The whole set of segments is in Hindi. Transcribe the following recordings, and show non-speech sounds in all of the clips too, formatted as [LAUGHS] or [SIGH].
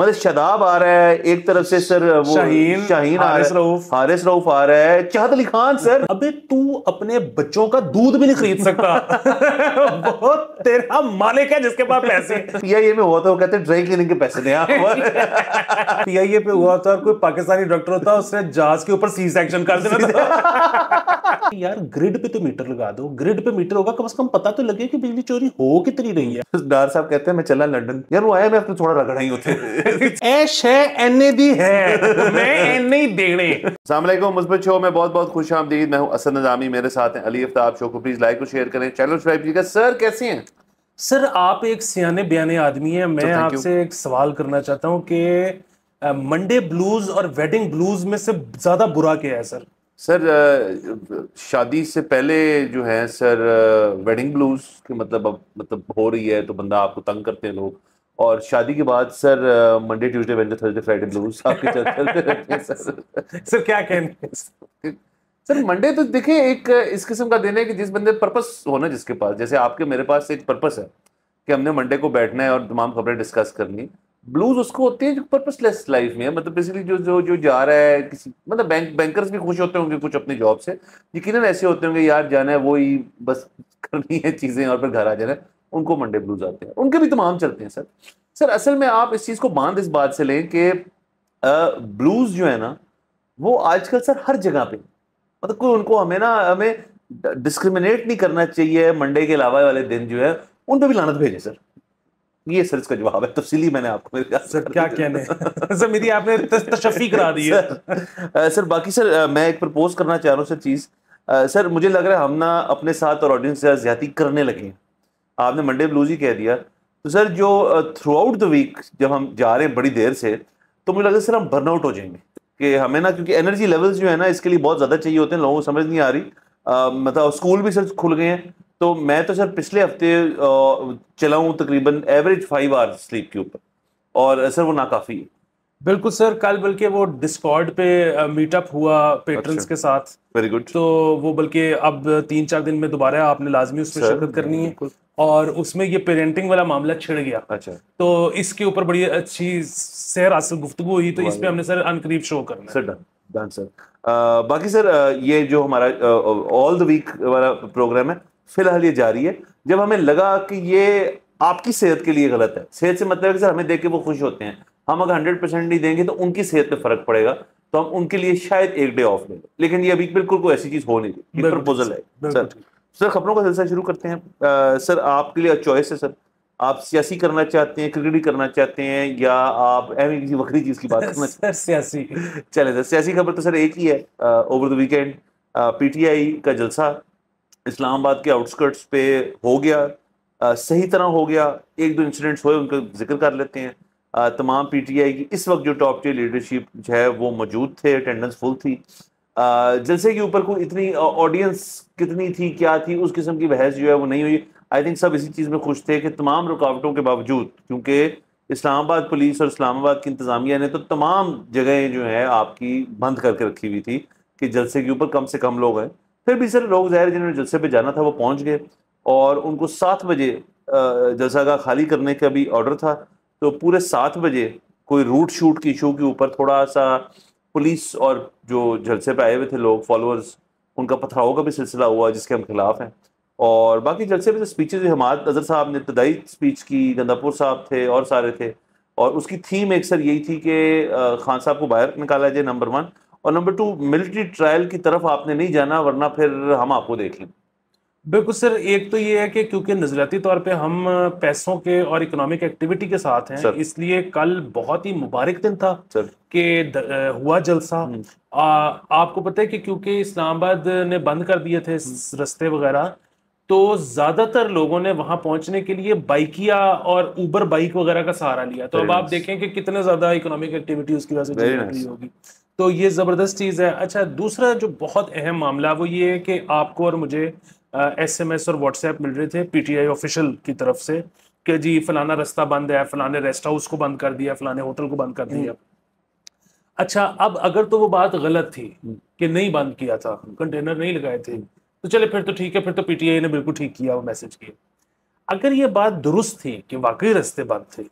मतलब शदाब आ रहा है एक तरफ से सर वो शाहीन, शाहीन हारिस रऊफ हारिस रऊफ आ रहा है चाहत अली खान सर अबे तू अपने बच्चों का दूध भी नहीं खरीद सकता बहुत [LAUGHS] तेरा मालिक है जिसके पास पैसे पीआईए में हुआ था वो कहते हैं ड्राई क्लीनिंग के पैसे दें आप पीआईए [LAUGHS] पे हुआ था कोई पाकिस्तानी डॉक्टर होता उसने जहाज के ऊपर सी सेक्शन कर देना [LAUGHS] यार ग्रिड पे तो मीटर लगा दो ग्रिड पे मीटर होगा कम से कम पता तो लगे कि बिजली चोरी हो कितनी रही है डार साहब कहते हैं मैं चला लंदन यार वो आया मैं अपने थोड़ा रगड़ा ही होते [LAUGHS] ऐश है एन ए भी है मैं एन ए देने असलम मुस्बत शो में बहुत बहुत खुश आमदीद मैं हूँ असद नजामी मेरे साथ हैं अली अफ्ताब शो को प्लीज़ लाइक और शेयर करें चैनल सब्सक्राइब कीजिएगा सर कैसे हैं सर आप एक सियाने बयाने आदमी हैं मैं तो आपसे एक सवाल करना चाहता हूं कि मंडे ब्लूज और वेडिंग ब्लूज में से ज़्यादा बुरा क्या है सर सर शादी से पहले जो है सर वेडिंग ब्लूज की मतलब अब मतलब हो रही है तो बंदा आपको तंग करते हैं लोग और शादी के बाद sir Monday Tuesday Wednesday Thursday Friday blues आपके चलते रहते हैं सर [LAUGHS] सर क्या कहें सर मंडे तो देखिए एक इस किस्म का दिन है कि जिस बंदे पर्पस होना जिसके पास जैसे आपके मेरे पास एक पर्पस है कि हमने मंडे को बैठना है और तमाम खबरें डिस्कस करनी ब्लूज उसको होती है जो पर्पसलेस लाइफ में है मतलब बेसिकली जो जो जो जा रहा है किसी मतलब बैंक बैंकर्स भी खुश होते होंगे कुछ अपनी जॉब से यकीन ऐसे होते होंगे यार जाना है वो बस करनी है चीज़ें और फिर घर आ जाना है उनको मंडे ब्लूज आते हैं उनके भी तमाम चलते हैं सर सर असल में आप इस चीज़ को बांध इस बात से लें कि ब्लूज जो है ना वो आजकल सर हर जगह पे मतलब कोई उनको हमें ना हमें डिस्क्रिमिनेट नहीं करना चाहिए मंडे के अलावा वाले दिन जो है उन पर भी लानत भेजें सर ये सर इसका जवाब है तफसीली मैंने आपको मेरे सर क्या कहने सर मेरी आपने तशफी करा दी है सर, बाकी सर मैं एक प्रपोज करना चाह रहा हूँ सर चीज़ सर मुझे लग रहा है हम ना अपने साथ और ऑडियंस से ज्यादा करने लगे हैं आपने मंडे ब्लूज ही कह दिया तो सर जो थ्रू आउट द वीक जब हम जा रहे हैं बड़ी देर से तो मुझे लगता है सर हम बर्नआउट हो जाएंगे कि हमें ना क्योंकि एनर्जी लेवल्स जो है ना इसके लिए बहुत ज़्यादा चाहिए होते हैं लोगों को समझ नहीं आ रही आ, मतलब स्कूल भी सर खुल गए हैं तो मैं तो सर पिछले हफ्ते चला हूँ तकरीबन एवरेज फाइव आवर्स स्लीप के ऊपर और सर वो नाकाफ़ी है बिल्कुल सर कल बल्कि वो डिस्कॉर्ड पे मीटअप हुआ पेट्रंस अच्छा, के साथ वेरी गुड तो वो बल्कि अब तीन चार दिन में दोबारा आपने लाजमी उसमें शिरकत करनी है और उसमें ये पेरेंटिंग वाला मामला छिड़ गया अच्छा तो इसके ऊपर बड़ी अच्छी सहरा गुफ्तु हुई तो इस पर हमने सर अनकरीब शो करना सर डन डन सर बाकी सर ये जो हमारा ऑल द वीक वाला प्रोग्राम है फिलहाल ये जारी है जब हमें लगा कि ये आपकी सेहत के लिए गलत है सेहत से मतलब है सर हमें देख के वो खुश होते हैं हम अगर हंड्रेड परसेंट नहीं देंगे तो उनकी सेहत पे फर्क पड़ेगा तो हम उनके लिए शायद एक डे ऑफ लेंगे लेकिन ये अभी बिल्कुल कोई ऐसी चीज हो नहीं रही प्रपोजल है सर सर खबरों का सिलसिला शुरू करते हैं आ, सर आपके लिए चॉइस है सर आप सियासी करना चाहते हैं क्रिकेट करना चाहते हैं या आप किसी वक्री चीज़ की बात [LAUGHS] करना चाहते हैं सियासी चले सर सियासी खबर तो सर एक ही है ओवर द वीकेंड पीटीआई का जलसा इस्लामाबाद के आउटस्कर्ट्स पे हो गया आ, सही तरह हो गया एक दो इंसिडेंट्स हुए उनका जिक्र कर लेते हैं आ, तमाम पीटीआई की इस वक्त जो टॉप टी लीडरशिप जो है वो मौजूद थे अटेंडेंस फुल थी जलसे के ऊपर कोई इतनी ऑडियंस कितनी थी क्या थी उस किस्म की बहस जो है वो नहीं हुई आई थिंक सब इसी चीज़ में खुश थे कि तमाम रुकावटों के बावजूद क्योंकि इस्लामाबाद पुलिस और इस्लामाबाद की इंतज़ामिया ने तो तमाम जगहें जो है आपकी बंद करके रखी हुई थी कि जलसे के ऊपर कम से कम लोग हैं फिर भी सर लोग ज़ाहिर जिन्होंने जलसे पे जाना था वो पहुंच गए और उनको सात बजे जलसा का खाली करने का भी ऑर्डर था तो पूरे सात बजे कोई रूट शूट की इशू के ऊपर थोड़ा सा पुलिस और जो जलसे पे आए हुए थे लोग फॉलोअर्स उनका पथराव का भी सिलसिला हुआ जिसके हम खिलाफ हैं और बाकी जलसे में स्पीचेज हमाद अजहर साहब ने इब्तदाई स्पीच की गंदापुर साहब थे और सारे थे और उसकी थीम एक सर यही थी कि खान साहब को बाहर निकाला जाए नंबर वन और नंबर टू मिलिट्री ट्रायल की तरफ आपने नहीं जाना वरना फिर हम आपको देख लें बिल्कुल सर एक तो ये है कि क्योंकि नजरियाती तौर पे हम पैसों के और इकोनॉमिक एक्टिविटी के साथ हैं इसलिए कल बहुत ही मुबारक दिन था कि हुआ जलसा हम्म। आ, आपको पता है कि क्योंकि इस्लामाबाद ने बंद कर दिए थे हम्म। रस्ते वगैरह तो ज्यादातर लोगों ने वहां पहुंचने के लिए बाइकिया और ऊबर बाइक वगैरह का सहारा लिया तो अब आप देखें कि कितने ज्यादा इकोनॉमिक एक्टिविटी उसकी वजह से होगी तो ये जबरदस्त चीज है अच्छा दूसरा जो बहुत अहम मामला वो ये है कि आपको और मुझे एसएमएस और व्हाट्सएप मिल रहे थे पीटीआई ऑफिशियल की तरफ से कि जी फलाना रास्ता बंद है फलाने रेस्ट हाउस को बंद कर दिया फलाने होटल को बंद कर दिया अच्छा अब अगर तो वो बात गलत थी कि नहीं बंद किया था कंटेनर नहीं लगाए थे तो चले फिर तो ठीक है फिर तो पीटीआई ने बिल्कुल ठीक किया वो मैसेज किया अगर ये बात दुरुस्त थी कि वाकई रास्ते बंद थे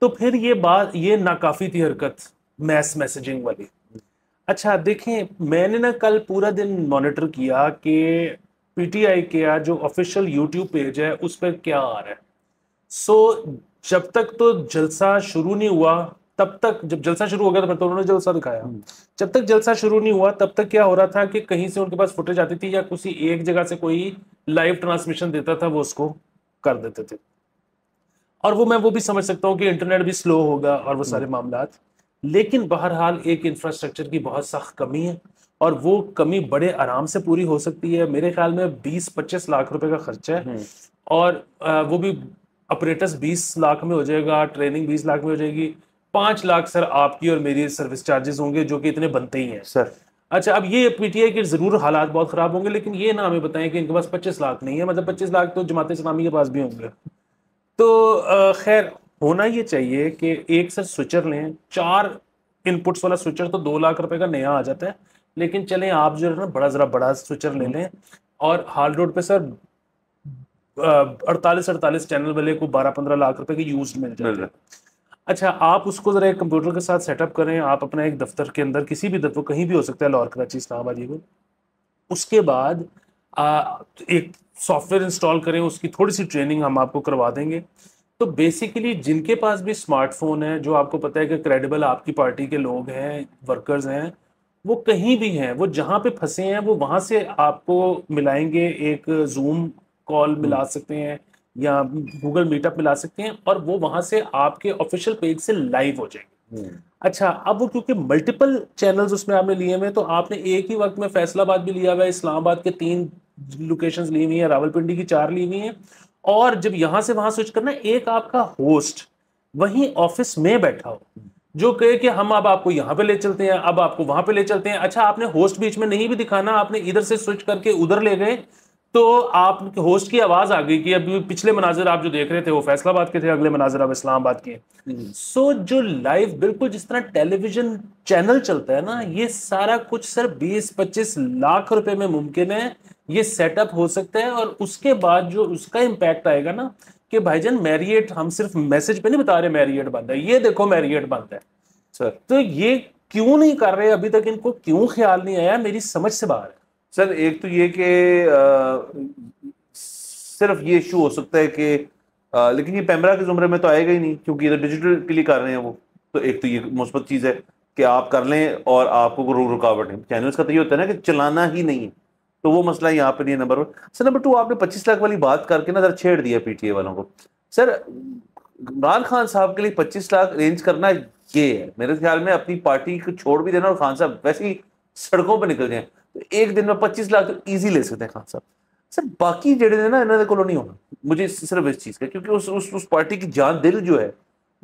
तो फिर ये बात ये नाकाफी थी हरकत मैस मैसेजिंग वाली अच्छा देखें मैंने ना कल पूरा दिन मॉनिटर किया कि पीटीआई के जो ऑफिशियल यूट्यूब पेज है उस पर क्या आ रहा है सो so, जब तक तो जलसा शुरू नहीं हुआ तब तक जब जलसा शुरू हो गया तो फिर तो उन्होंने जलसा दिखाया हम्म। जब तक जलसा शुरू नहीं हुआ तब तक क्या हो रहा था कि कहीं से उनके पास फुटेज आती थी या किसी एक जगह से कोई लाइव ट्रांसमिशन देता था वो उसको कर देते थे और वो मैं वो भी समझ सकता हूँ कि इंटरनेट भी स्लो होगा और वो सारे हम्म। मामला लेकिन बहरहाल एक इंफ्रास्ट्रक्चर की बहुत सख्त कमी है और वो कमी बड़े आराम से पूरी हो सकती है मेरे ख्याल में 20-25 लाख रुपए का खर्चा है हम्म। और वो भी ऑपरेटर्स 20 लाख में हो जाएगा ट्रेनिंग 20 लाख में हो जाएगी पाँच लाख सर आपकी और मेरी सर्विस चार्जेस होंगे जो कि इतने बनते ही हैं सर अच्छा अब ये पीटीआई के जरूर हालात बहुत खराब होंगे लेकिन ये ना हमें बताएं कि इनके पास पच्चीस लाख नहीं है मतलब पच्चीस लाख तो जमात इस्लामी के पास भी होंगे तो खैर होना ये चाहिए कि एक सर स्विचर लें चार इनपुट्स वाला स्विचर तो दो लाख रुपए का नया आ जाता है लेकिन चले आप जो है ना बड़ा ज़रा बड़ा स्विचर ले हम्म। लें और हाल रोड पे सर अड़तालीस अड़तालीस चैनल वाले को बारह पंद्रह लाख रुपए के यूज मिल जाए अच्छा आप उसको ज़रा एक कंप्यूटर के साथ सेटअप करें आप अपना एक दफ्तर के अंदर किसी भी दफ्तर कहीं भी हो सकता है लाहौर कराची इस्लामाबाद ये उसके बाद आ, एक सॉफ्टवेयर इंस्टॉल करें उसकी थोड़ी सी ट्रेनिंग हम आपको करवा देंगे तो बेसिकली जिनके पास भी स्मार्टफोन है जो आपको पता है कि क्रेडिबल आपकी पार्टी के लोग हैं वर्कर्स हैं वो कहीं भी हैं वो जहाँ पे फंसे हैं वो वहाँ से आपको मिलाएंगे एक जूम कॉल मिला हम्म। सकते हैं या गूगल मीटअप मिला सकते हैं और वो वहाँ से आपके ऑफिशियल पेज से लाइव हो जाएंगे हम्म। अच्छा अब वो क्योंकि मल्टीपल चैनल्स उसमें आपने लिए हुए हैं तो आपने एक ही वक्त में फैसलाबाद भी लिया हुआ है इस्लामाबाद के तीन लोकेशंस ली हुई हैं रावलपिंडी की चार ली हुई हैं और जब यहाँ से वहाँ स्विच करना एक आपका होस्ट वहीं ऑफिस में बैठा हो जो कहे कि हम अब आपको यहां पे ले चलते हैं अब आपको वहां पे ले चलते हैं अच्छा आपने होस्ट बीच में नहीं भी दिखाना आपने इधर से स्विच करके उधर ले गए तो आप होस्ट की आवाज आ गई कि अभी पिछले मनाजिर आप जो देख रहे थे वो फैसलाबाद के थे अगले मनाजिर आप इस्लामाबाद के हम्म। सो so, जो लाइव बिल्कुल जिस तरह टेलीविजन चैनल चलता है ना ये सारा कुछ सर 20-25 लाख रुपए में मुमकिन है ये सेटअप हो सकता है और उसके बाद जो उसका इम्पैक्ट आएगा ना कि जान मैरियट हम सिर्फ मैसेज पे नहीं बता रहे मैरिएट बंद है ये देखो मैरियट बंद है सर तो ये क्यों नहीं कर रहे अभी तक इनको क्यों ख्याल नहीं आया मेरी समझ से बाहर है सर एक तो ये कि सिर्फ ये इशू हो सकता है कि लेकिन ये पैमरा के जुमरे में तो आएगा ही नहीं क्योंकि ये डिजिटल तो के लिए कर रहे हैं वो तो एक तो ये मुस्बत चीज़ है कि आप कर लें और आपको रुकावट है चैनल्स का तो ये होता है ना कि चलाना ही नहीं है तो वो मसला यहाँ पर नहीं है number one sir number two आपने पच्चीस लाख वाली बात करके ना जरा छेड़ दिया पीटीए वालों को सर इमरान खान साहब के लिए पच्चीस लाख रेंज करना ये है मेरे ख्याल में अपनी पार्टी को छोड़ भी देना और खान साहब वैसे ही सड़कों पर निकल जाए तो एक दिन में पच्चीस लाख तो ईजी ले सकते हैं खान साहब सर बाकी जेडे ने ना इन्होंने को नहीं होना मुझे सिर्फ इस चीज़ का क्योंकि उस उस उस पार्टी की जान दिल जो है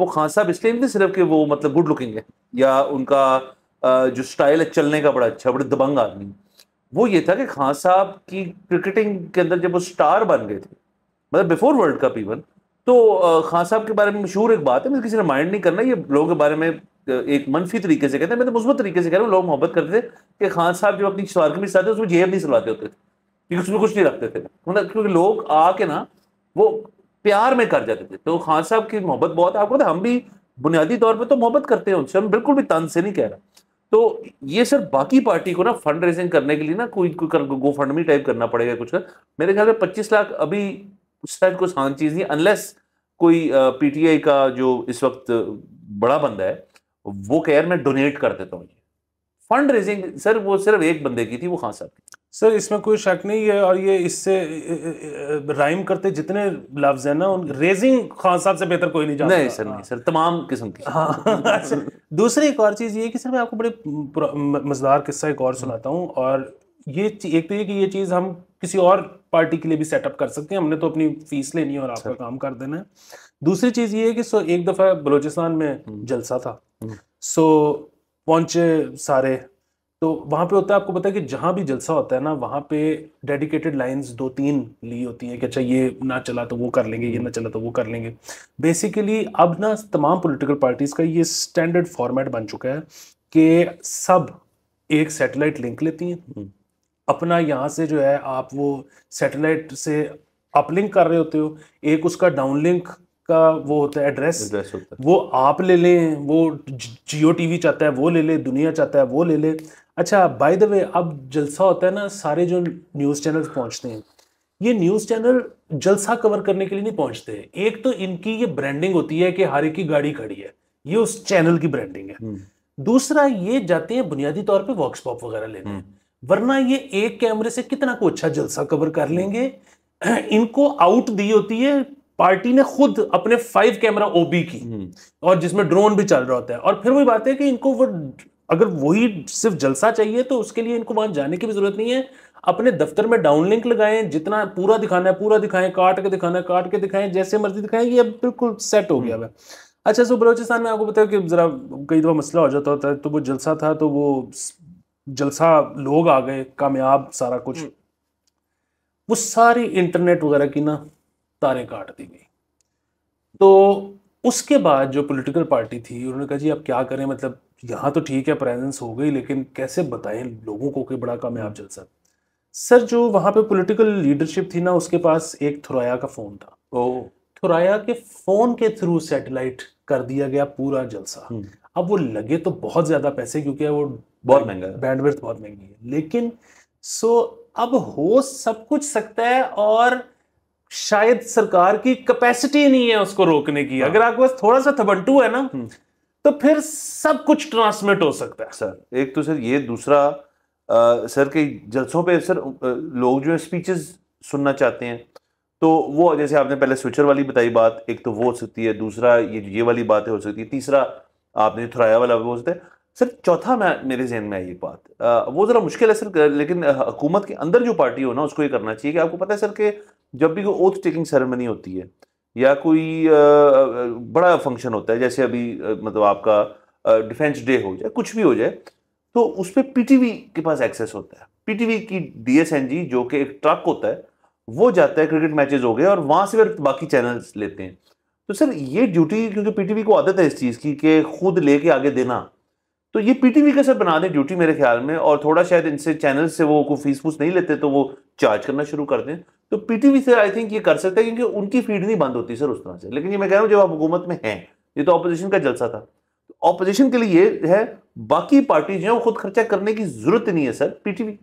वो खान साहब इसलिए नहीं सिर्फ कि वो मतलब गुड लुकिंग है या उनका जो स्टाइल है चलने का बड़ा अच्छा बड़े दबंग आदमी है वो ये था कि खान साहब की क्रिकेटिंग के अंदर जब वो स्टार बन गए थे मतलब बिफोर वर्ल्ड कप इवन तो खान साहब के बारे में मशहूर एक बात है मुझे किसी ने माइंड नहीं करना ये लोगों के बारे में एक मनफी तरीके से कहते हैं मैं तो मुस्बत तरीके से कह रहा हूँ लोग मोहब्बत करते थे कि खान साहब जो अपनी स्वार्ग के साथ उसमें जेब नहीं सुलाते होते थे क्योंकि उसमें कुछ नहीं रखते थे मतलब क्योंकि लोग आके ना वो प्यार में कर जाते थे तो खान साहब की मोहब्बत बहुत आपको हम भी बुनियादी तौर पर तो मोहब्बत करते हैं उनसे हम बिल्कुल भी तन से नहीं कह रहा तो ये सर बाकी पार्टी को ना फंड रेजिंग करने के लिए ना कोई कोई कर, गो फंड में टाइप करना पड़ेगा कुछ कर मेरे ख्याल में पच्चीस लाख अभी टाइप कुछ आसान चीज़ नहीं अनलेस कोई पीटीआई का जो इस वक्त बड़ा बंदा है वो कह मैं डोनेट कर देता हूँ फंड रेजिंग सर वो सिर्फ एक बंदे की थी वो खान साहब की सर इसमें कोई शक नहीं है और ये इससे राइम करते जितने लफ्ज है ना उन रेजिंग खान साहब से बेहतर कोई नहीं जानता नहीं सर नहीं हाँ। सर तमाम किस्म की हाँ अच्छा। दूसरी एक और चीज़ ये कि सर मैं आपको बड़े मज़ेदार किस्सा एक और सुनाता हूँ और ये एक तो ये कि ये चीज़ हम किसी और पार्टी के लिए भी सेटअप कर सकते हैं हमने तो अपनी फीस लेनी है और आपका काम कर देना है दूसरी चीज़ ये है कि सो एक दफ़ा बलोचिस्तान में हम्म। जलसा था हम्म। सो पहुंचे सारे तो वहाँ पे होता है आपको पता है कि जहाँ भी जलसा होता है ना वहाँ पे डेडिकेटेड लाइंस दो तीन ली होती हैं कि अच्छा ये ना चला तो वो कर लेंगे ये ना हम्म। चला तो वो कर लेंगे बेसिकली अब ना तमाम पॉलिटिकल पार्टीज़ का ये स्टैंडर्ड फॉर्मेट बन चुका है कि सब एक सैटेलाइट लिंक लेती हैं हम्म। अपना यहाँ से जो है आप वो सैटेलाइट से अपलिंक कर रहे होते हो एक उसका डाउनलिंक का वो होता है एड्रेस, वो आप ले लें वो जियो टीवी चाहता है वो ले ले दुनिया चाहता है वो ले ले अच्छा बाय द वे अब जलसा होता है ना सारे जो न्यूज़ चैनल पहुंचते हैं ये न्यूज़ चैनल जलसा कवर करने के लिए नहीं पहुंचते हैं एक तो इनकी ये ब्रांडिंग होती है कि हर एक की गाड़ी खड़ी है ये उस चैनल की ब्रांडिंग है हम्म। दूसरा ये जाते हैं बुनियादी तौर पे वॉक्स पॉप वगैरह लेने हम्म। वरना ये एक कैमरे से कितना को अच्छा जलसा कवर कर लेंगे इनको आउट दी होती है पार्टी ने खुद अपने फाइव कैमरा ओबी की हम्म। और जिसमें ड्रोन भी चल रहा होता है और फिर वही बात है कि इनको वो अगर वही सिर्फ जलसा चाहिए तो उसके लिए इनको वहां जाने की भी जरूरत नहीं है अपने दफ्तर में डाउन लिंक लगाएं जितना पूरा दिखाना है पूरा दिखाएं काट के दिखाना है काट के दिखाएं जैसे मर्जी दिखाएं ये बिल्कुल सेट हो गया है हम्म। अच्छा सो बलोचिस्तान में आपको बताया कि जरा कई दफ़ा मसला हो जाता होता है तो वो जलसा था तो वो जलसा लोग आ गए कामयाब सारा कुछ हम्म। वो सारी इंटरनेट वगैरह की ना तारें काट दी गई तो उसके बाद जो पॉलिटिकल पार्टी थी उन्होंने कहा जी आप क्या करें मतलब यहाँ तो ठीक है प्रेजेंस हो गई लेकिन कैसे बताएं लोगों को कि बड़ा कामयाब जलसा सर जो वहाँ पे पॉलिटिकल लीडरशिप थी ना उसके पास एक थुराया का फ़ोन था ओ थुराया के फ़ोन के थ्रू सैटेलाइट कर दिया गया पूरा जलसा हम्म। अब वो लगे तो बहुत ज़्यादा पैसे क्योंकि वो बहुत महंगा है बैंडविड्थ बहुत महंगी है लेकिन सो अब हो सब कुछ सकता है और शायद सरकार की कैपेसिटी नहीं है उसको रोकने की हाँ। अगर आपके पास थोड़ा सा थबंटू है ना हम्म। तो फिर सब कुछ ट्रांसमिट हो सकता है सर एक तो सर ये दूसरा आ, सर के जलसों पे सर लोग जो है स्पीचेस सुनना चाहते हैं तो वो जैसे आपने पहले स्विचर वाली बताई बात एक तो वो हो सकती है दूसरा ये ये वाली बात हो सकती है तीसरा आपने थुराया वाला हो सकता है सर चौथा मैं मेरे जहन में आई बात आ, वो ज़रा मुश्किल है सर लेकिन हुकूमत के अंदर जो पार्टी हो ना उसको ये करना चाहिए कि आपको पता है सर कि जब भी कोई ओथ टेकिंग सेरेमनी होती है या कोई बड़ा फंक्शन होता है जैसे अभी मतलब आपका डिफेंस डे हो जाए कुछ भी हो जाए तो उस पर पीटीवी के पास एक्सेस होता है पीटीवी की डीएसएनजी जो कि एक ट्रक होता है वो जाता है क्रिकेट मैचेस हो गए और वहां से फिर बाकी चैनल्स लेते हैं तो सर ये ड्यूटी क्योंकि पीटीवी को आदत है इस चीज़ की कि खुद लेके आगे देना तो ये पीटीवी सर बना दें ड्यूटी मेरे ख्याल में और थोड़ा शायद इनसे चैनल से वो को फीस फूस नहीं लेते तो वो चार्ज करना शुरू कर दें तो पीटीवी से आई थिंक ये कर सकते हैं क्योंकि उनकी फीड नहीं बंद होती सर उस तरह से लेकिन ये मैं कह रहा हूँ जब आप हुकूमत में हैं ये तो अपोजिशन का जलसा था अपोजिशन तो के लिए ये है बाकी पार्टी जो है खुद खर्चा करने की जरूरत नहीं है सर पीटीवी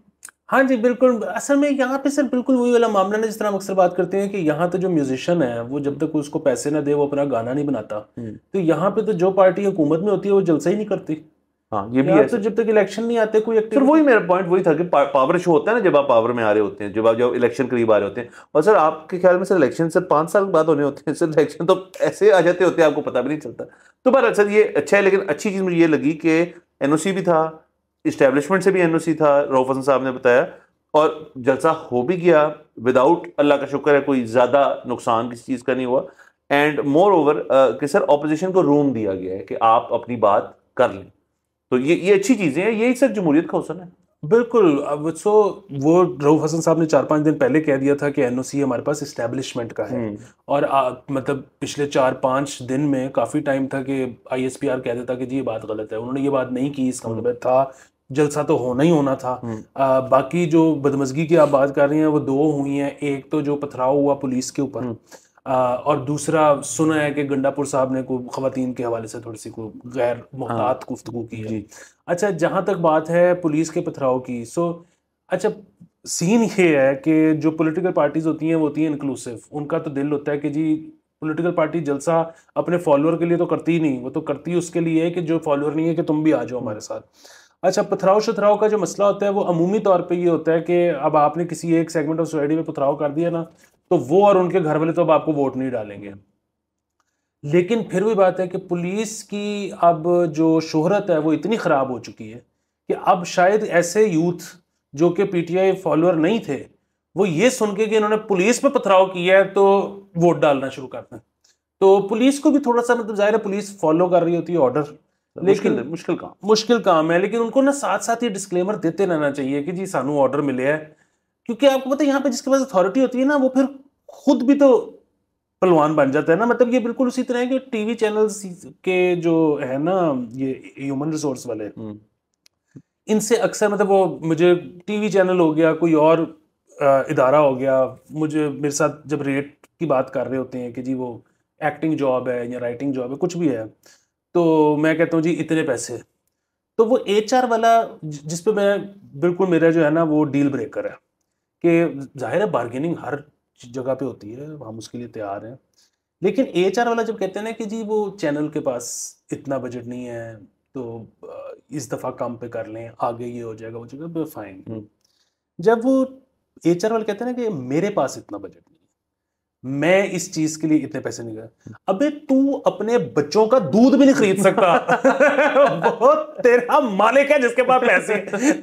हाँ जी बिल्कुल असल में यहाँ पे सर बिल्कुल वही वाला मामला ना जिस तरह हम अक्सर बात करते हैं कि यहाँ तो जो म्यूजिशियन है वो जब तक उसको पैसे ना दे वो अपना गाना नहीं बनाता हम्म। तो यहाँ पे तो जो पार्टी हुकूमत में होती है वो जलसा ही नहीं करती हाँ ये भी है तो जब तक इलेक्शन नहीं आते कोई एक्टिव वही मेरा पॉइंट वही था कि पा, पावर शो होता है ना जब आप पावर में आ रहे होते हैं जब आप जब इलेक्शन करीब आ रहे होते हैं और सर आपके ख्याल में सर इलेक्शन सर पाँच साल बाद होने होते हैं सर इलेक्शन तो ऐसे आ जाते होते हैं आपको पता भी नहीं चलता तो पर सर ये अच्छा है लेकिन अच्छी चीज़ मुझे ये लगी कि एन भी था इस्टेब्लिशमेंट से भी एन था रोफ हसन साहब ने बताया और जलसा हो भी गया विदाउट अल्लाह का शुक्र है कोई ज़्यादा नुकसान किसी चीज़ का नहीं हुआ एंड मोर ओवर कि सर ऑपोजिशन को रूम दिया गया है कि आप अपनी बात कर लें तो ये ये अच्छी चीज़ें हैं यही सर जमहूरियत का हसन है बिल्कुल अब सो वो रऊफ हसन साहब ने चार पांच दिन पहले कह दिया था कि एनओसी हमारे पास इस्टेब्लिशमेंट का है हम्म। और आ, मतलब पिछले चार पांच दिन में काफ़ी टाइम था कि आईएसपीआर कह देता कि जी ये बात गलत है उन्होंने ये बात नहीं की इसका हम्म। मतलब था जलसा तो होना ही होना था हम्म। आ, बाकी जो बदमजगी की आप बात कर रही हैं वो दो हुई हैं एक तो जो पथराव हुआ पुलिस के ऊपर और दूसरा सुना है कि गंडापुर साहब ने को खातन के हवाले से थोड़ी सी को गैर मुहतात हाँ। गुफ्तु की है अच्छा जहाँ तक बात है पुलिस के पथराव की सो अच्छा सीन ये है कि जो पॉलिटिकल पार्टीज होती हैं वो होती हैं इंक्लूसिव उनका तो दिल होता है कि जी पॉलिटिकल पार्टी जलसा अपने फॉलोअर के लिए तो करती ही नहीं वो तो करती उसके लिए है कि जो फॉलोअर नहीं है कि तुम भी आ जाओ हमारे साथ अच्छा पथराव शथराव का जो मसला होता है वो अमूमी तौर पे ये होता है कि अब आपने किसी एक सेगमेंट ऑफ सोसाइटी में पथराव कर दिया ना तो वो और उनके घर वाले तो अब आपको वोट नहीं डालेंगे लेकिन फिर भी बात है कि पुलिस की अब जो शोहरत है वो इतनी ख़राब हो चुकी है कि अब शायद ऐसे यूथ जो कि पीटीआई फॉलोअर नहीं थे वो ये सुन के कि इन्होंने पुलिस पे पथराव किया है तो वोट डालना शुरू करते हैं तो पुलिस को भी थोड़ा सा मतलब जाहिर है पुलिस फॉलो कर रही होती है ऑर्डर लेकिन मुश्किल काम मुश्किल काम है लेकिन उनको ना साथ साथ ये डिस्क्लेमर देते रहना चाहिए कि जी सानू ऑर्डर मिले है क्योंकि आपको पता है यहाँ पे जिसके पास अथॉरिटी होती है ना वो फिर खुद भी तो पलवान बन जाता है ना मतलब ये बिल्कुल उसी तरह कि टीवी चैनल्स के जो है ना ये ह्यूमन रिसोर्स वाले हम्म। इनसे अक्सर मतलब वो मुझे टीवी चैनल हो गया कोई और इदारा हो गया मुझे मेरे साथ जब रेट की बात कर रहे होते हैं कि जी वो एक्टिंग जॉब है या राइटिंग जॉब है कुछ भी है तो मैं कहता हूँ जी इतने पैसे तो वो एच वाला जिस पे मैं बिल्कुल मेरा जो है ना वो डील ब्रेकर है कि जाहिर है बार्गेनिंग हर जगह पे होती है हम उसके लिए तैयार हैं लेकिन ए वाला जब कहते हैं ना कि जी वो चैनल के पास इतना बजट नहीं है तो इस दफ़ा कम पे कर लें आगे ये हो जाएगा वो जगह तो हम्म। फाइन जब वो एच वाले कहते हैं ना कि मेरे पास इतना बजट नहीं मैं इस चीज के लिए इतने पैसे नहीं गया अबे तू अपने बच्चों का दूध भी नहीं खरीद सकता बहुत [LAUGHS] तेरा मालिक है जिसके पास पैसे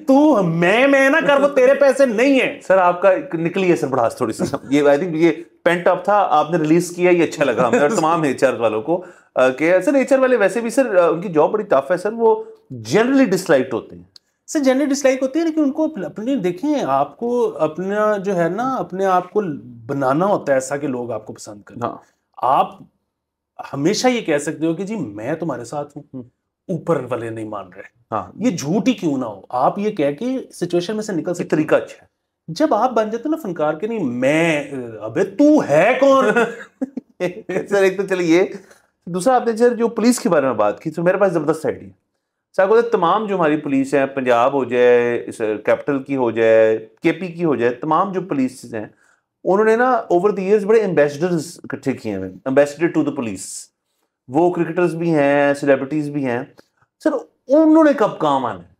तू मैं मैं ना कर वो तेरे पैसे नहीं है सर आपका निकली है सर सरबराज थोड़ी सी ये आई थिंक ये पेंट अप था आपने रिलीज किया ये अच्छा लगा हमें तमाम एचआर वालों को कि सर एचआर वाले वैसे भी सर उनकी जॉब बड़ी टफ है सर वो जनरली डिसलाइक होते हैं से जनरली डिसलाइक होती है लेकिन उनको अपने देखें आपको अपना जो है ना अपने आप को बनाना होता है ऐसा कि लोग आपको पसंद करें हाँ। आप हमेशा ये कह सकते हो कि जी मैं तुम्हारे साथ हूँ हम्म। ऊपर वाले नहीं मान रहे हाँ ये झूठ ही क्यों ना हो आप ये कह के सिचुएशन में से निकल सकते तरीका अच्छा है जब आप बन जाते हो ना फनकार के नहीं मैं अबे तू है कौन [LAUGHS] सर एक तो चलिए दूसरा आपने सर जो पुलिस के बारे में बात की तो मेरे पास जबरदस्त आइडिया साको तमाम जो हमारी पुलिस है पंजाब हो जाए इस कैपिटल की हो जाए केपी की हो जाए तमाम जो पुलिस हैं उन्होंने ना ओवर द ईयर्स बड़े एम्बेसडर्स इकट्ठे किए हैं एम्बेसडर टू द पुलिस वो क्रिकेटर्स भी हैं सेलिब्रिटीज़ भी हैं सर उन्होंने कब काम आना है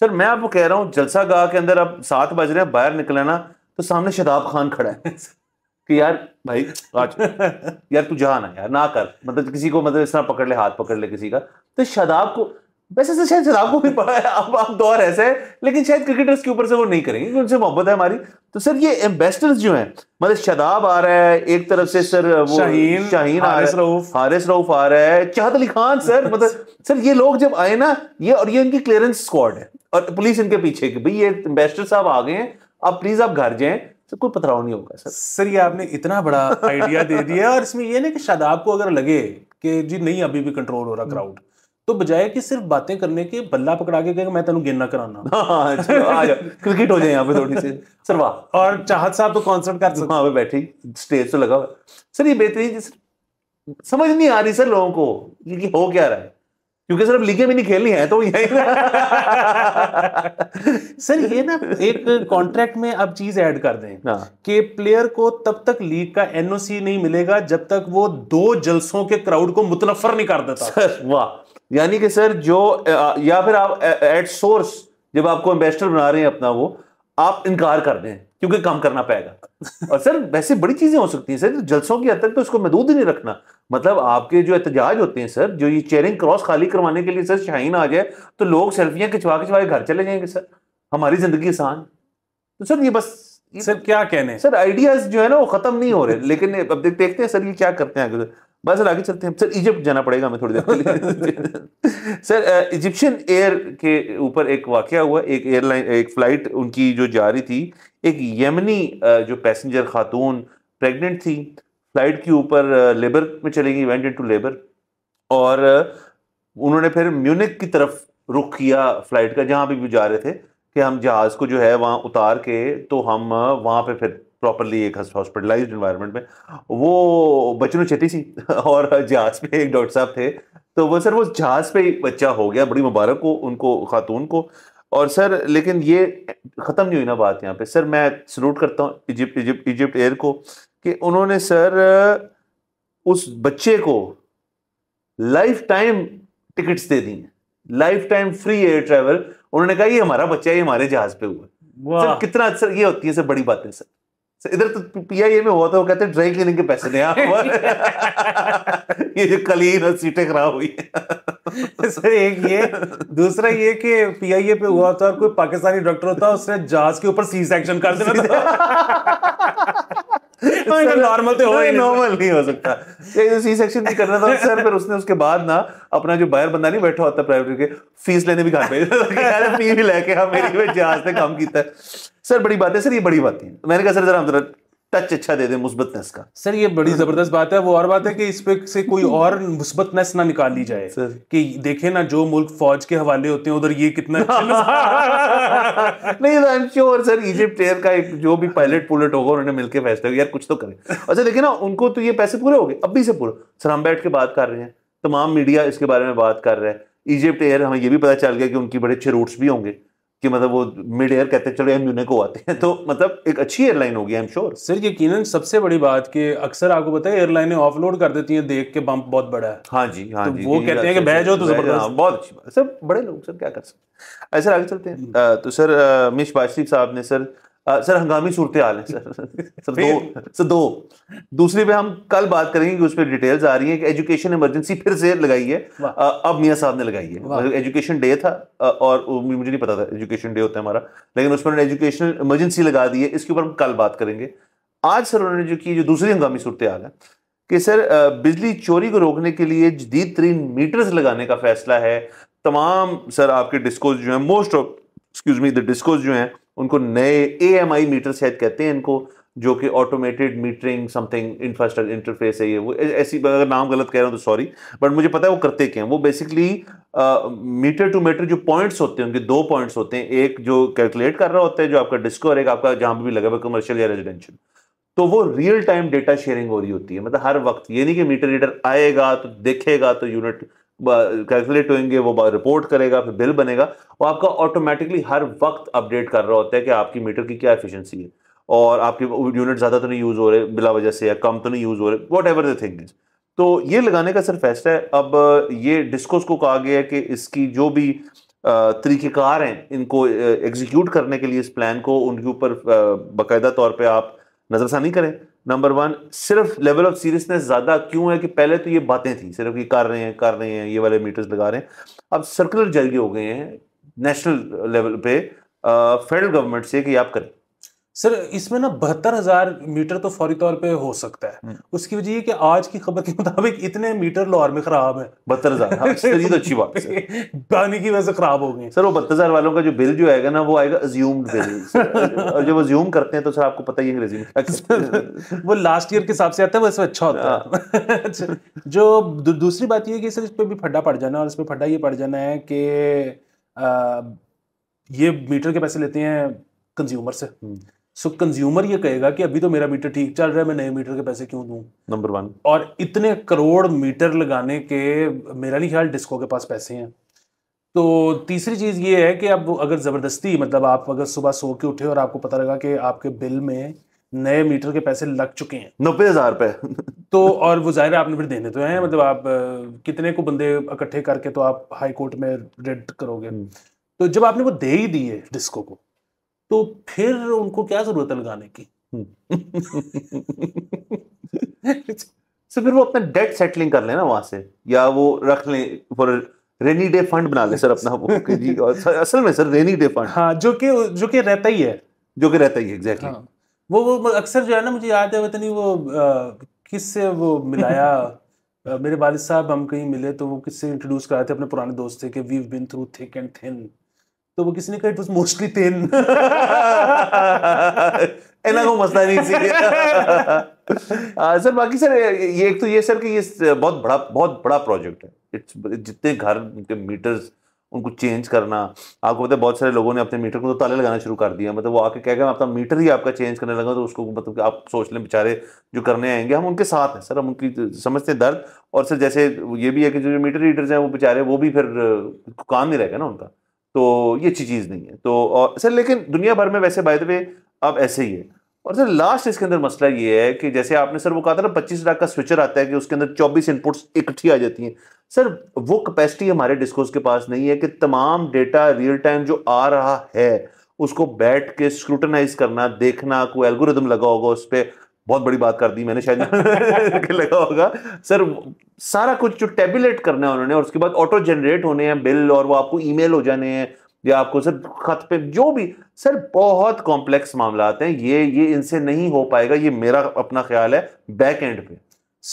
सर मैं आपको कह रहा हूँ जलसा गाह के अंदर आप सात बज रहे हैं बाहर निकले ना तो सामने शदाब खान खड़ा है कि यार भाई आज यार तू जहा ना यार ना कर मतलब किसी को मतलब इस तरह पकड़ ले हाथ पकड़ ले किसी का तो शदाब को वैसे से तो शायद शराब को भी पढ़ा है अब आप दौर ऐसा है लेकिन शायद क्रिकेटर्स के ऊपर से वो नहीं करेंगे क्योंकि उनसे मोहब्बत है हमारी तो सर ये एम्बेसडर्स जो है मतलब शदाब आ रहा है एक तरफ से सर वो शाहीन शाहीन हारिस रऊफ हारिस रऊफ आ रहा है चाहत अली खान सर [LAUGHS] मतलब सर ये लोग जब आए ना ये और ये इनकी क्लियरेंस स्क्वाड है और पुलिस इनके पीछे की भाई ये एम्बेसडर साहब आ गए हैं आप प्लीज आप घर जाए तो कोई पथराव नहीं होगा सर सर ये आपने इतना बड़ा आइडिया दे दिया और इसमें ये ना कि शादाब को अगर लगे कि जी नहीं अभी भी कंट्रोल हो रहा क्राउड तो बजाय कि सिर्फ बातें करने के बल्ला पकड़ा के कहेगा मैं तेन गिनना कराना [LAUGHS] हाँ, हाँ, क्रिकेट हो जाए यहाँ पे थोड़ी सी सर वाह और चाहत साहब तो कॉन्सर्ट कर वहां पे बैठी स्टेज तो लगा हुआ सर ये बेहतरीन समझ नहीं आ रही सर लोगों को कि हो क्या रहा है क्योंकि सर अब लीगे भी नहीं खेली है तो यही [LAUGHS] सर ये ना एक कॉन्ट्रैक्ट में आप चीज ऐड कर दें हाँ। कि प्लेयर को तब तक लीग का एनओसी नहीं मिलेगा जब तक वो दो जलसों के क्राउड को मुतनफर नहीं कर देता सर वाह यानी कि सर जो या फिर आप एट सोर्स जब आपको एम्बेसडर बना रहे हैं अपना वो आप इनकार कर दें क्योंकि काम करना पड़ेगा [LAUGHS] और सर वैसे बड़ी चीजें हो सकती हैं सर जलसों की हद तक तो इसको महदूद ही नहीं रखना मतलब आपके जो एहतजाज होते हैं सर जो ये चेयरिंग क्रॉस खाली करवाने के लिए सर शाहीन आ जाए तो लोग सेल्फियां खिंचवा खिंचवा के घर चले जाएंगे सर हमारी जिंदगी आसान तो सर ये बस ये सर क्या कहने सर आइडियाज जो है ना वो खत्म नहीं हो रहे लेकिन अब देखते हैं सर ये क्या करते हैं बस सर आगे चलते हैं सर इजिप्ट जाना पड़ेगा हमें थोड़ी देर के लिए [LAUGHS] सर इजिप्शियन एयर के ऊपर एक वाक़ हुआ एक एयरलाइन एक फ़्लाइट उनकी जो जा रही थी एक यमनी जो पैसेंजर खातून प्रेग्नेंट थी फ्लाइट के ऊपर लेबर में गई वेंट इन टू लेबर और उन्होंने फिर म्यूनिक की तरफ रुख किया फ्लाइट का जहाँ भी जा रहे थे कि हम जहाज़ को जो है वहाँ उतार के तो हम वहाँ पे फिर प्रॉपरली एक हॉस्पिटलाइज इन्वायरमेंट में वो बचनू चेटी सी [LAUGHS] और जहाज पे एक डॉक्टर साहब थे तो वो सर वो जहाज पे बच्चा हो गया बड़ी मुबारक हो उनको खातून को और सर लेकिन ये ख़त्म नहीं हुई ना बात यहाँ पे सर मैं सलूट करता हूँ इजिप्ट इजिप्ट इजिप्ट एयर को कि उन्होंने सर उस बच्चे को लाइफ टाइम टिकट्स दे दी lifetime free air travel उन्होंने कहा ये हमारा बच्चा ये हमारे जहाज पे हुआ सर कितना असर ये होती है सर बड़ी बातें सर इधर तो पीआईए में हुआ था वो कहते हैं ड्राई क्लीनिंग के पैसे नहीं आप [LAUGHS] ये जो कलीन और सीटें खराब हुई [LAUGHS] सर एक ये दूसरा ये कि पीआईए पे हुआ था और कोई पाकिस्तानी डॉक्टर होता उसने जहाज के ऊपर सी सेक्शन कर देना नॉर्मल [LAUGHS] हाँ, तो नॉर्मल नहीं हो सकता ये सी सेक्शन भी करना था सर फिर उसने उसके बाद ना अपना जो बाहर बंदा नहीं बैठा होता प्राइवेट के फीस लेने भी घर पे फी भी लेके हाँ मेरी जहाज ने काम किया सर बड़ी बात है सर ये बड़ी बात है मैंने कहा सर जरा जरा टच अच्छा दे दे मुस्बतनेस का सर ये बड़ी हाँ। जबरदस्त बात है वो और बात है कि इस पे से कोई [LAUGHS] और मुस्बतनेस ना निकाल ली जाए सर कि देखे ना जो मुल्क फौज के हवाले होते हैं उधर ये कितना अच्छा [LAUGHS] नहीं I am sure sir Egypt Air का एक जो भी पायलट पुलट होगा उन्होंने मिलकर फैसला यार कुछ तो करें अच्छा देखिए ना उनको तो ये पैसे पूरे हो गए अभी से पूरे सर हम बैठ के बात कर रहे हैं तमाम मीडिया इसके बारे में बात कर रहे हैं इजिप्ट एयर हमें ये भी पता चल गया कि उनकी बड़े अच्छे रूट्स भी होंगे कि मतलब वो मिड एयर कहते हैं चलो हम यूनेको आते हैं तो मतलब एक अच्छी एयरलाइन होगी आई एम श्योर सर यकीन सबसे बड़ी बात कि अक्सर आपको पता है एयरलाइनें ऑफलोड कर देती हैं देख के बम्प बहुत बड़ा है हाँ जी हाँ तो जी वो कहते हैं कि तो बह जाओ तो जबरदस्त बहुत अच्छी बात सर बड़े लोग सर क्या कर सकते हैं सर आगे चलते हैं हम्म। तो सर मिश बाशरीफ साहब ने सर सर हंगामी सूरत हाल है सर [LAUGHS] सर दो सर दो दूसरे पे हम कल बात करेंगे कि उस पर डिटेल्स आ रही है कि एजुकेशन इमरजेंसी फिर से लगाई है अब मियाँ साहब ने लगाई है मतलब एजुकेशन डे था और मुझे नहीं पता था एजुकेशन डे होता है हमारा लेकिन उस पर उन्होंने एजुकेशन इमरजेंसी लगा दी है इसके ऊपर हम कल बात करेंगे आज सर उन्होंने जो की जो दूसरी हंगामी सूरत हाल है कि सर बिजली चोरी को रोकने के लिए जदीद तरीन मीटर्स लगाने का फैसला है तमाम सर आपके डिस्कोज जो है most of excuse me the DISCOs जो है उनको नए ए एम आई मीटर शायद कहते हैं इनको जो कि automated metering something infrastructure interface है ये वो ऐसी अगर नाम गलत कह रहा हूँ तो सॉरी बट मुझे पता है वो करते क्या हैं वो बेसिकली मीटर टू मीटर जो पॉइंट्स होते हैं उनके दो पॉइंट्स होते हैं एक जो कैलकुलेट कर रहा होता है जो आपका डिस्को और एक आपका जहाँ भी लगा हुआ कमर्शियल या रेजिडेंशियल तो वो रियल टाइम डेटा शेयरिंग हो रही होती है मतलब हर वक्त ये नहीं कि मीटर रीडर आएगा तो देखेगा तो यूनिट कैलकुलेट होंगे वो रिपोर्ट करेगा फिर बिल बनेगा वो आपका ऑटोमेटिकली हर वक्त अपडेट कर रहा होता है कि आपकी मीटर की क्या एफिशिएंसी है और आपके यूनिट ज़्यादा तो नहीं यूज़ हो रहे बिला वजह से या कम तो नहीं यूज़ हो रहे whatever the thing is तो ये लगाने का सिर्फ फैसला है अब ये डिस्कोस को कहा गया है कि इसकी जो भी तरीक़ेकार हैं इनको एग्जीक्यूट करने के लिए इस प्लान को उनके ऊपर बाकायदा तौर पर आप नज़रसानी करें नंबर वन सिर्फ लेवल ऑफ सीरियसनेस ज़्यादा क्यों है कि पहले तो ये बातें थी सिर्फ ये कर रहे हैं कर रहे हैं ये वाले मीटर्स लगा रहे हैं अब सर्कुलर जरिए हो गए हैं नेशनल लेवल पे फेडरल गवर्नमेंट से कि आप करें सर इसमें ना बहत्तर हजार मीटर तो फौरी तौर पे हो सकता है हम्म। उसकी वजह ये कि आज की खबर के मुताबिक इतने मीटर लाहौर में खराब है बहत्तर हजार हाँ, तो अच्छी बात है [LAUGHS] पानी की वजह से खराब हो गई सर वो बहत्तर हजार वालों का जो बिल जो आएगा ना वो आएगा अज्यूम्ड बिल और जब अज्यूम करते हैं तो सर आपको पता ही अंग्रेजी में वो लास्ट ईयर के हिसाब से आता है वैसे अच्छा होता है हाँ। [LAUGHS] अच्छा, जो दूसरी बात ये कि सर इस पर भी फड्डा पड़ जाना और इस पर फड्डा ये पड़ जाना है कि ये मीटर के पैसे लेते हैं कंज्यूमर से हम्म। सो कंज्यूमर ये कहेगा कि अभी तो मेरा मीटर ठीक चल रहा है मैं नए मीटर के पैसे क्यों दूं नंबर वन और इतने करोड़ मीटर लगाने के मेरा नहीं ख्याल डिस्को के पास पैसे हैं तो तीसरी चीज़ ये है कि अब अगर ज़बरदस्ती मतलब आप अगर सुबह सो के उठे और आपको पता लगा कि आपके बिल में नए मीटर के पैसे लग चुके हैं नब्बे हज़ार रुपये [LAUGHS] तो और वो ज़ाहिर आपने फिर देने तो हैं मतलब आप कितने को बंदे इकट्ठे करके तो आप हाई कोर्ट में रेड करोगे हम्म। तो जब आपने वो दे ही दिए डिस्को को तो फिर उनको क्या जरूरत है लगाने की सो हम्म। [LAUGHS] फिर वो अपना डेट सेटलिंग कर लेना वहां से या वो रख लें फॉर रेनी डे फंड बना ले सर अपना वो जी और असल में सर रेनी डे फंड हाँ जो कि जो कि रहता ही है जो कि रहता ही है एग्जैक्टली exactly. हाँ, वो वो अक्सर जो है ना मुझे याद है पता नहीं वो किससे वो मिलाया [LAUGHS] मेरे वालिद साहब हम कहीं मिले तो वो किससे इंट्रोड्यूस कराए थे अपने पुराने दोस्त थे कि we been through thick and thin तो वो किसी ने कहा इट वॉज मोस्टली पेन एना को मसला नहीं चाहिए [LAUGHS] हाँ, सर बाकी सर ये एक तो ये सर कि ये बहुत बड़ा बहुत बड़ा प्रोजेक्ट है इट्स जितने घर के मीटर्स उनको चेंज करना आपको पता है बहुत सारे लोगों ने अपने मीटर को तो ताले लगाना शुरू कर दिया मतलब वो आके कह गया अपना मीटर ही आपका चेंज करने लगा तो उसको मतलब कि आप सोच लें बेचारे जो करने आएंगे हम उनके साथ हैं सर हम उनकी समझते दर्द और सर जैसे ये भी है कि जो मीटर रीडर्स हैं वो बेचारे वो भी फिर काम नहीं रहेगा ना उनका तो ये अच्छी चीज़ नहीं है तो और सर लेकिन दुनिया भर में वैसे बाय द वे अब ऐसे ही है और सर लास्ट इसके अंदर मसला ये है कि जैसे आपने सर वो कहा था ना पच्चीस लाख का स्विचर आता है कि उसके अंदर चौबीस इनपुट्स इकट्ठी आ जाती हैं सर वो कैपेसिटी हमारे डिस्कोस के पास नहीं है कि तमाम डेटा रियल टाइम जो आ रहा है उसको बैठ के स्क्रूटनाइज करना देखना कोई एल्गोरिदम लगा होगा उस पर बहुत बड़ी बात कर दी मैंने शायद [LAUGHS] लगा होगा सर सारा कुछ जो टेबलेट करना है उन्होंने और उसके बाद ऑटो जनरेट होने हैं बिल और वो आपको ईमेल हो जाने हैं या आपको सर खत पे जो भी सर बहुत कॉम्प्लेक्स मामला हैं ये ये इनसे नहीं हो पाएगा ये मेरा अपना ख्याल है बैक एंड पे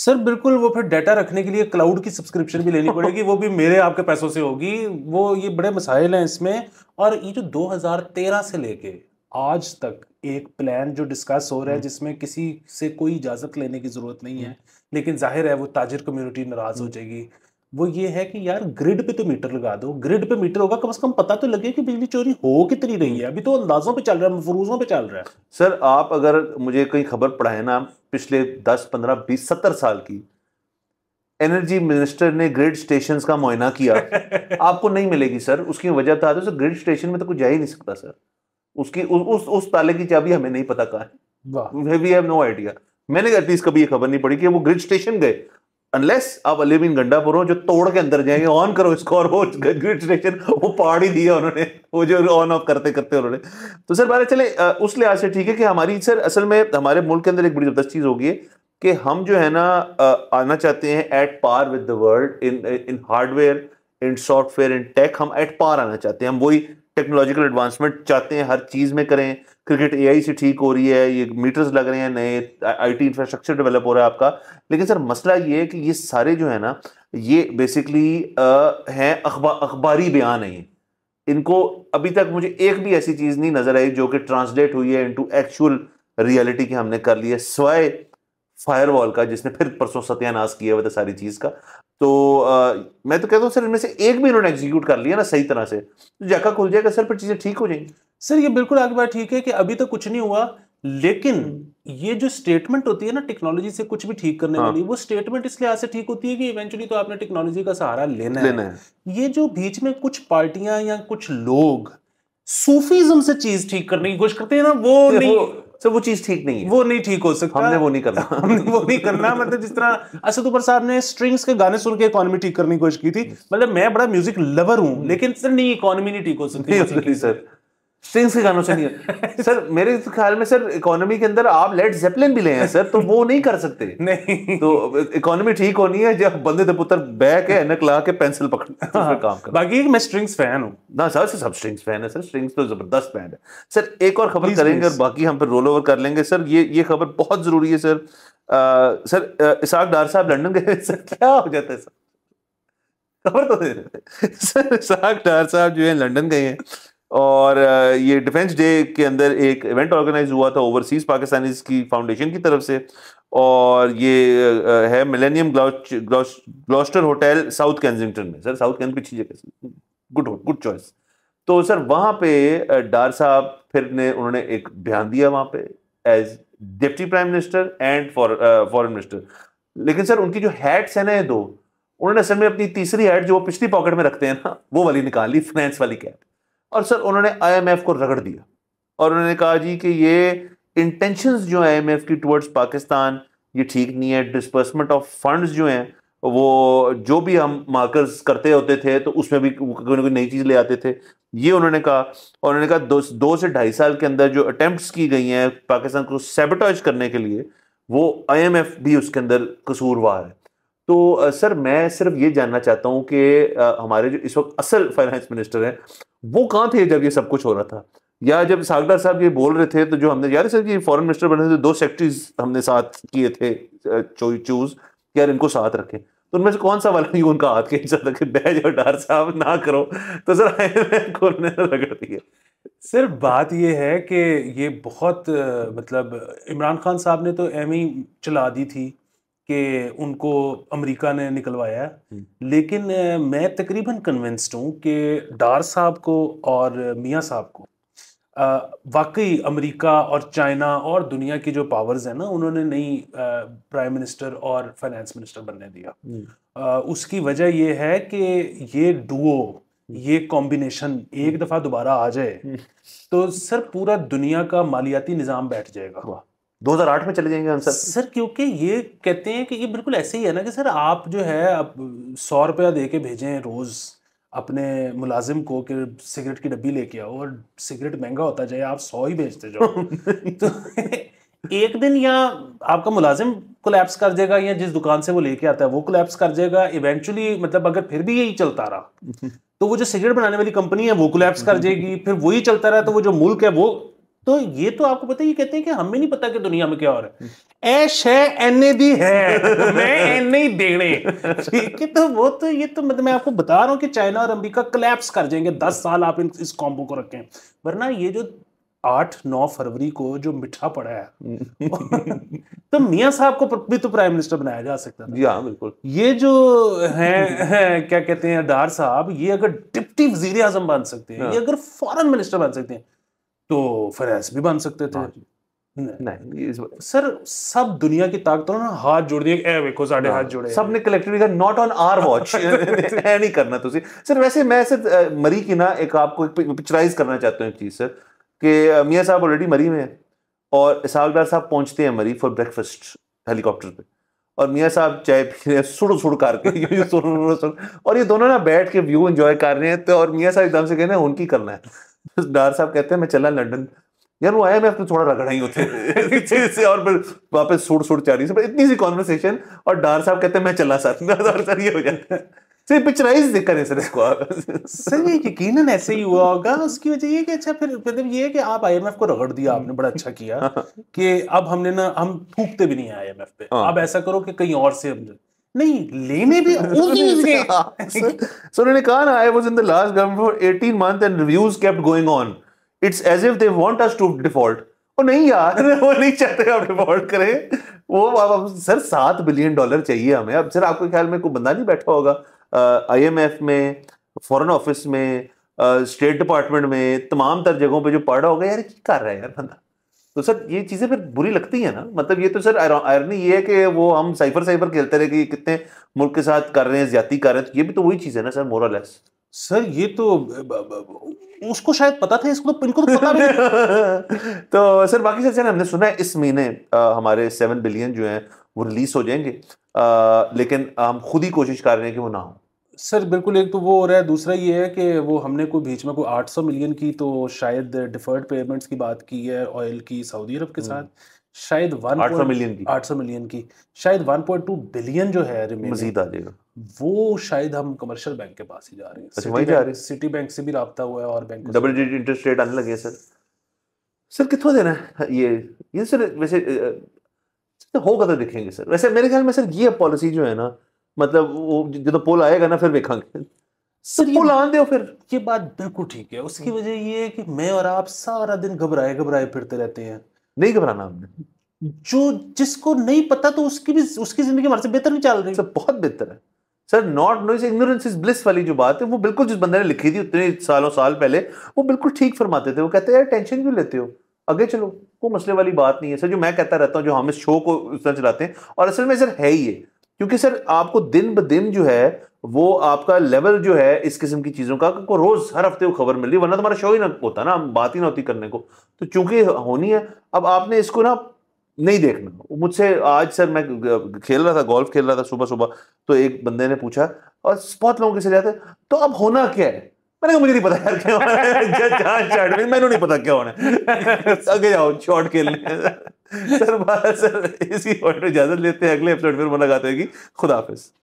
सर बिल्कुल वो फिर डाटा रखने के लिए क्लाउड की सब्सक्रिप्शन भी लेनी पड़ेगी वो भी मेरे आपके पैसों से होगी वो ये बड़े मसाइल हैं इसमें और ये जो 2013 से लेके आज तक एक प्लान जो डिस्कस हो रहा है हम्म। जिसमें किसी से कोई इजाज़त लेने की ज़रूरत नहीं है हम्म। लेकिन जाहिर है वो ताजिर कम्युनिटी नाराज़ हो हम्म। जाएगी वो ये है कि यार ग्रिड पे तो मीटर लगा दो ग्रिड पे मीटर होगा कम से कम पता तो लगे कि बिजली चोरी हो कितनी रही है अभी तो अंदाजों पे चल रहा है मफरूजों पे चल रहा है सर आप अगर मुझे कोई खबर पढ़ाए ना पिछले दस पंद्रह बीस सत्तर साल की एनर्जी मिनिस्टर ने ग्रिड स्टेशन का मुआयना किया [LAUGHS] आपको नहीं मिलेगी सर उसकी वजह था तो ग्रिड स्टेशन में तो कुछ जा ही नहीं सकता सर उसकी उ, उस उस ताले की चाबी हमें नहीं पता कहा है वी हैव नो आइडिया मैंने एटलीस्ट कभी ये खबर नहीं पड़ी कि वो ग्रिड स्टेशन गए अनलेस आप अलीम इन गंडापुर हो जो तोड़ के अंदर जाएंगे ऑन करो इसको और वो ग्रिड स्टेशन वो पहाड़ ही दिया उन्होंने वो जो ऑन ऑफ करते करते उन्होंने तो सर बारे चले उस लिहाज से ठीक है कि हमारी सर असल में हमारे मुल्क के अंदर एक बड़ी जबरदस्त चीज़ होगी कि हम जो है ना आना चाहते हैं at par with the world in in hardware in software in tech हम एट पार आना चाहते हैं हम वही टेक्नोलॉजिकल एडवांसमेंट चाहते हैं हर चीज़ में करें क्रिकेट एआई से ठीक हो रही है ये मीटर्स लग रहे हैं नए आईटी इंफ्रास्ट्रक्चर डेवलप हो रहा है आपका लेकिन सर मसला ये है कि ये सारे जो है ना ये बेसिकली हैं अखबा अखबारी बयान है इनको अभी तक मुझे एक भी ऐसी चीज़ नहीं नज़र आई जो कि ट्रांसलेट हुई है इनटू एक्चुअल रियलिटी की हमने कर लिया है स्वाय फायरवॉल का जिसने फिर परसों सत्यानाश किया हुआ था सारी चीज़ का तो आ, मैं तो कहता हूँ सर इनमें से एक भी इन्होंने एग्जीक्यूट कर लिया ना सही तरह से तो जाका खुल जाएगा सर फिर चीज़ें ठीक हो जाएंगी सर ये बिल्कुल आगे बार ठीक है कि अभी तो कुछ नहीं हुआ लेकिन हम्म। ये जो स्टेटमेंट होती है ना टेक्नोलॉजी से कुछ भी ठीक करने हाँ। वाली वो स्टेटमेंट इसलिए आज से ठीक होती है कि इवेंचुअली तो आपने टेक्नोलॉजी का सहारा लेना, लेना है।, है ये जो बीच में कुछ पार्टियां या कुछ लोग सूफीज्म से चीज ठीक करने की कोशिश करते हैं ना वो नहीं सर वो चीज ठीक नहीं है वो नहीं ठीक हो सकता हमने वो नहीं करना [LAUGHS] हमने वो नहीं करना मतलब जिस तरह असद अच्छा, उपर साहब ने स्ट्रिंग्स के गाने सुन के इकोनॉमी ठीक करने की कोशिश की थी मतलब मैं बड़ा म्यूजिक लवर हूँ हम्म। लेकिन सर नहीं इकोनॉमी नहीं ठीक हो सकती सर स्ट्रिंग्स के गानों से नहीं [LAUGHS] सर मेरे ख्याल में सर इकोनॉमी के अंदर आप लेट जेपलिन भी ले हैं सर तो वो नहीं कर सकते [LAUGHS] नहीं तो इकोनॉमी ठीक होनी है जब बंदे तो पुत्र बैक है एनक ला के पेंसिल पकड़ तो हाँ, काम कर बाकी मैं स्ट्रिंग्स फैन हूँ ना सर सर सब स्ट्रिंग्स फैन है सर स्ट्रिंग्स तो जबरदस्त बैंड है सर एक और खबर करेंगे और बाकी हम फिर रोल ओवर कर लेंगे सर ये ये खबर बहुत जरूरी है सर सर इसाक डार साहब लंडन गए सर क्या हो जाता है सर खबर तो दे रहे सर इसाक डार साहब जो है लंडन गए हैं और ये डिफेंस डे के अंदर एक इवेंट ऑर्गेनाइज हुआ था ओवरसीज पाकिस्तानी की फाउंडेशन की तरफ से और ये है Millennium Gloucester Hotel South Kensington में सर साउथ कैंज पीछे जगह गुड गुड चॉइस तो सर वहाँ पे डार साहब फिर ने उन्होंने एक बयान दिया वहाँ पे as deputy prime minister and foreign minister लेकिन सर उनकी जो हैट्स हैं ना ये दो उन्होंने असल में अपनी तीसरी हैट जो वो पिछली पॉकेट में रखते हैं ना वो वाली निकाल ली फाइनेंस वाली कैप और सर उन्होंने आईएमएफ को रगड़ दिया और उन्होंने कहा जी कि ये इंटेंशंस जो है आईएमएफ की टुवर्ड्स पाकिस्तान ये ठीक नहीं है डिस्पर्समेंट ऑफ फंड्स जो हैं वो जो भी हम मार्कर्स करते होते थे तो उसमें भी कोई ना कोई नई चीज़ ले आते थे ये उन्होंने कहा और उन्होंने कहा दो, दो से ढाई साल के अंदर जो अटैम्प्ट की गई हैं पाकिस्तान को सेबटाइज करने के लिए वो आईएमएफ भी उसके अंदर कसूरवार है तो सर मैं सिर्फ ये जानना चाहता हूँ कि हमारे जो इस वक्त असल फाइनेंस मिनिस्टर हैं वो कहाँ थे जब ये सब कुछ हो रहा था या जब सागडा साहब ये बोल रहे थे तो जो हमने यार सर ये फॉरेन मिनिस्टर बने थे दो सेक्रेटरीज हमने साथ किए थे चूज यार इनको साथ रखें तो उनमें से कौन सा वाला नहीं [LAUGHS] उनका हाथ के था रखे बह जाओ डार साहब ना करो तो सर आए तो रगड़ दिए सर बात यह है कि ये बहुत मतलब इमरान खान साहब ने तो एम ही चला दी थी कि उनको अमेरिका ने निकलवाया हम्म। लेकिन मैं तकरीबन कन्विंस्ड हूँ कि डार साहब को और मियाँ साहब को वाकई अमेरिका और चाइना और दुनिया की जो पावर्स हैं ना उन्होंने नई प्राइम मिनिस्टर और फाइनेंस मिनिस्टर बनने दिया हम्म। उसकी वजह यह है कि ये डुओ हम्म। ये कॉम्बिनेशन एक दफ़ा दोबारा आ जाए तो सर पूरा दुनिया का मालियाती निज़ाम बैठ जाएगा 2008 में चले जाएंगे हम सर सर क्योंकि ये कहते हैं कि ये बिल्कुल ऐसे ही है ना कि सर आप जो है आप सौ रुपया दे के भेजें रोज़ अपने मुलाजिम को कि सिगरेट की डब्बी लेके आओ और सिगरेट महंगा होता जाए आप सौ ही भेजते जाओ [LAUGHS] तो एक दिन या आपका मुलाजिम कोलैप्स कर जाएगा या जिस दुकान से वो लेके आता है वो कोलैप्स कर जाएगा इवेंचुअली मतलब अगर फिर भी यही चलता रहा [LAUGHS] तो वो जो सिगरेट बनाने वाली कंपनी है वो कोलैप्स कर [LAUGHS] जाएगी फिर वही चलता रहा तो वो जो मुल्क है वो तो ये तो आपको पता ही कहते हैं कि हमें नहीं पता कि दुनिया में क्या हो रहा है ऐश है एन ए भी है तो मैं एन ए देने ठीक है तो वो तो ये तो मतलब मैं आपको बता रहा हूँ कि चाइना और अमेरिका कलेप्स कर जाएंगे दस साल आप इन इस कॉम्बो को रखें वरना ये जो आठ नौ फरवरी को जो मिठा पड़ा है तो मियाँ साहब को भी तो प्राइम मिनिस्टर बनाया जा सकता है हाँ बिल्कुल ये जो है, है क्या कहते हैं डार साहब ये अगर डिप्टी वजीर आजम बन सकते हैं ये हाँ। अगर फॉरन मिनिस्टर बन सकते हैं तो फरैस भी बन सकते थे हाँ नहीं सर सब दुनिया की हाथ साहब ऑलरेडी मरी और इसहाकदार साहब पहुंचते हैं मरी फॉर ब्रेकफास्ट हेलीकॉप्टर पे और मियाँ साहब चाय पी रहे सुड़ सुड़ करके [LAUGHS] और ये दोनों ना बैठ के व्यू एंजॉय कर रहे हैं तो और मियाँ साहब एकदम से कहना है उनकी करना है [LAUGHS] डार साहब कहते हैं मैं चला लंडन यार वो आया मैं अपने थोड़ा रगड़ा ही होते [LAUGHS] से और फिर वापस सूट सूट चाह रही से इतनी सी कॉन्वर्सेशन और डार साहब कहते हैं मैं चला सर डार सर ये हो जाता है सर पिक्चराइज करें सर इसको आप [LAUGHS] सर ये यकीन ऐसे ही हुआ होगा उसकी वजह ये कि अच्छा फिर मतलब ये है कि आप आईएमएफ को रगड़ दिया आपने बड़ा अच्छा किया कि अब हमने ना हम थूकते भी नहीं आई आईएमएफ पे हाँ। अब ऐसा करो कि कहीं और से हम नहीं लेने भी [LAUGHS] [LAUGHS] उन्होंने कहा ना I in the last government four month and reviews kept going on it's as if they us to default नहीं यार [LAUGHS] वो नहीं चाहते आप डिफॉल्ट करें वो सर सात बिलियन डॉलर चाहिए हमें अब सर आपके ख्याल में कोई बंदा नहीं बैठा होगा आईएमएफ में फॉरेन ऑफिस में स्टेट डिपार्टमेंट में तमाम तर जगहों पे जो पढ़ रहा होगा यार कर रहा है यार बंदा तो सर ये चीज़ें फिर बुरी लगती है ना मतलब ये तो सर आयरनी ये है कि वो हम साइफर साइफर खेलते रहे कि कितने मुल्क के साथ कर रहे हैं ज्यादा कर रहे हैं तो ये भी तो वही चीज़ है ना सर मोरलेस सर ये तो उसको शायद पता था इसको तो बिल्कुल तो पता भी [LAUGHS] तो सर बाकी सर हमने सुना है इस महीने हमारे सेवन बिलियन जो हैं वो रिलीज हो जाएंगे आ, लेकिन हम खुद ही कोशिश कर रहे हैं कि वो ना हो सर बिल्कुल एक तो वो हो रहा है दूसरा ये है कि वो हमने कोई बीच में कोई 800 मिलियन की तो शायद डिफर्ड पेमेंट्स की बात की है ऑयल की सऊदी अरब के हम्म। साथ शायद 800 मिलियन की 800 मिलियन की शायद 1.2 बिलियन जो है मजीद आ जाएगा वो शायद हम कमर्शियल बैंक के पास ही जा रहे हैं अच्छा, जा रहे हैं सिटी बैंक से भी रहा हुआ है और bank double digit interest rate आने लगे सर सर कितना देना है हाँ, ये ये सर वैसे होगा तो देखेंगे सर वैसे मेरे ख्याल में सर ये पॉलिसी जो है ना मतलब वो जो पोल आएगा ना फिर देखा सर पोल आ फिर ये बात बिल्कुल ठीक है उसकी वजह ये है कि मैं और आप सारा दिन घबराए घबराए फिरते रहते हैं नहीं घबराना हमने जो जिसको नहीं पता तो उसकी भी उसकी जिंदगी हमारे से बेहतर नहीं चल रही सर बहुत बेहतर है sir not is ignorance is bliss वाली जो बात है वो बिल्कुल जिस बंदे ने लिखी थी उतने सालों साल पहले वो बिल्कुल ठीक फरमाते थे वो कहते हैं टेंशन क्यों लेते हो आगे चलो कोई मसले वाली बात नहीं है सर जो मैं कहता रहता हूँ जो हम इस शो को इस तरह चलाते हैं और असल में सर है ही है क्योंकि सर आपको दिन ब दिन जो है वो आपका लेवल जो है इस किस्म की चीज़ों का रोज हर हफ्ते वो खबर मिल रही वरना तुम्हारा शो ही ना होता ना बात ही ना होती करने को तो चूंकि होनी है अब आपने इसको ना नहीं देखना मुझसे आज सर मैं खेल रहा था गोल्फ खेल रहा था सुबह सुबह तो एक बंदे ने पूछा और बहुत लोगों के से जाते तो अब होना क्या है मैंने कहा मुझे नहीं पता यार क्या होना है [LAUGHS] जान चाट में मैंने नहीं पता क्या होना है [LAUGHS] आगे जाओ शॉट खेलने सर बस सर इसी पॉइंट में इजाजत लेते हैं अगले एपिसोड फिर मुलाकात होगी खुदाफिज